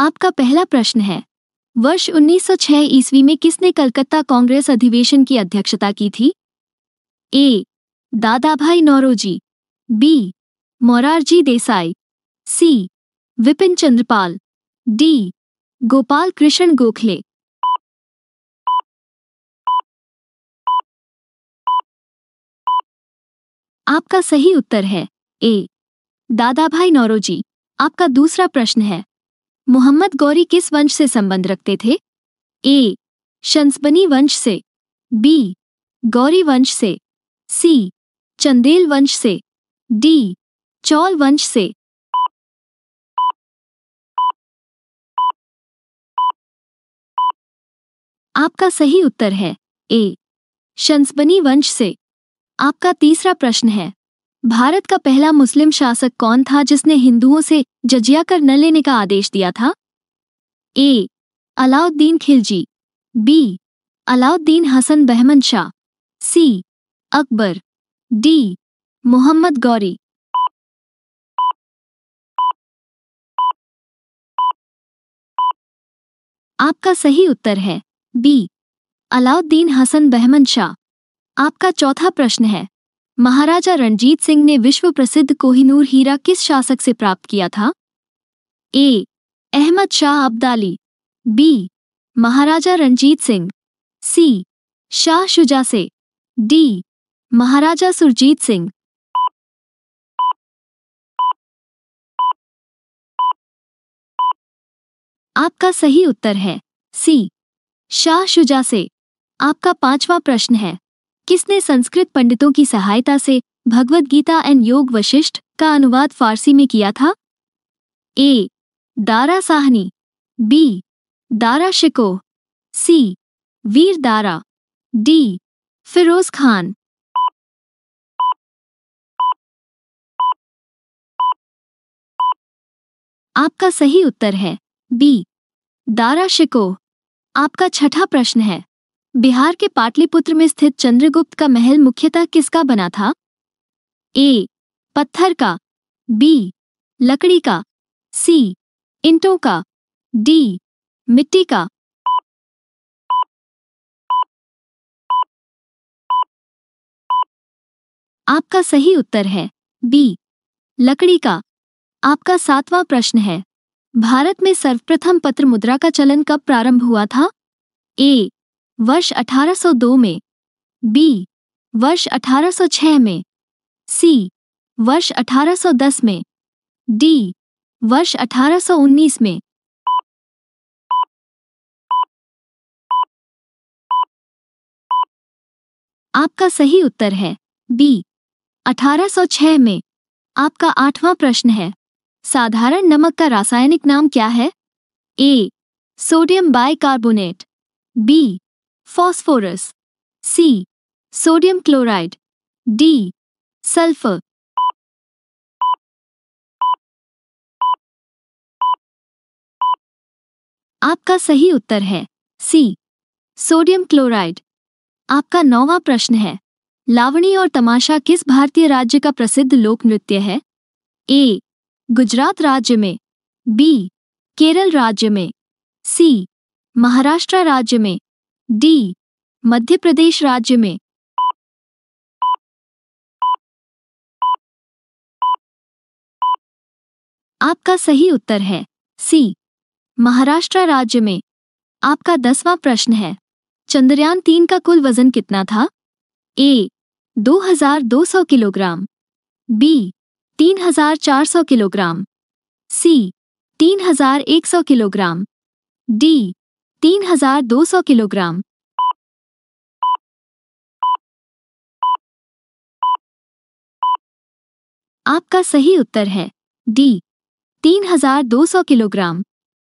आपका पहला प्रश्न है वर्ष 1906 ईस्वी में किसने कलकत्ता कांग्रेस अधिवेशन की अध्यक्षता की थी A Dada Bhai Naoroji B Morarji Desai C Vipin Chandrapal D Gopal Krishna Gokhale आपका सही उत्तर है ए दादा भाई नौरोजी आपका दूसरा प्रश्न है मोहम्मद गौरी किस वंश से संबंध रखते थे ए शंसबनी वंश से बी गौरी वंश से सी चंदेल वंश से डी चौल वंश से आपका सही उत्तर है ए शंसबनी वंश से आपका तीसरा प्रश्न है भारत का पहला मुस्लिम शासक कौन था जिसने हिंदुओं से जजिया कर न लेने का आदेश दिया था A Alauddin Khilji B Alauddin Hasan Bahman Shah C Akbar D Mohammad Ghori आपका सही उत्तर है बी अलाउद्दीन हसन बहमन शाह आपका चौथा प्रश्न है महाराजा रणजीत सिंह ने विश्व प्रसिद्ध कोहिनूर हीरा किस शासक से प्राप्त किया था A Ahmad Shah Abdali B Maharaja Ranjit Singh C Shah Shuja से डी महाराजा सुरजीत सिंह आपका सही उत्तर है सी शाह शुजा से आपका पांचवा प्रश्न है किसने संस्कृत पंडितों की सहायता से भगवद गीता एंड योग वशिष्ठ का अनुवाद फारसी में किया था A Dara Sahni B Dara Shikoh C Veer Dara D Firoz Khan आपका सही उत्तर है बी दारा शिको आपका छठा प्रश्न है बिहार के पाटलिपुत्र में स्थित चंद्रगुप्त का महल मुख्यतः किसका बना था ए पत्थर का बी लकड़ी का सी इंटों का डी मिट्टी का आपका सही उत्तर है बी लकड़ी का आपका सातवां प्रश्न है भारत में सर्वप्रथम पत्र मुद्रा का चलन कब प्रारंभ हुआ था ए वर्ष 1802 में बी वर्ष 1806 में सी वर्ष 1810 में डी वर्ष 1819 में आपका सही उत्तर है बी 1806 में आपका आठवां प्रश्न है साधारण नमक का रासायनिक नाम क्या है A sodium bicarbonate B phosphorus C. Sodium chloride D. Sulfur आपका सही उत्तर है सी सोडियम क्लोराइड आपका नौवा प्रश्न है लावणी और तमाशा किस भारतीय राज्य का प्रसिद्ध लोक नृत्य है ए गुजरात राज्य में बी केरल राज्य में सी महाराष्ट्र राज्य में डी मध्य प्रदेश राज्य में आपका सही उत्तर है सी महाराष्ट्र राज्य में आपका दसवां प्रश्न है चंद्रयान तीन का कुल वजन कितना था A 2200 kilogram B 3400 kilogram C 3100 kilogram D तीन हजार दो सौ किलोग्राम आपका सही उत्तर है डी तीन हजार दो सौ किलोग्राम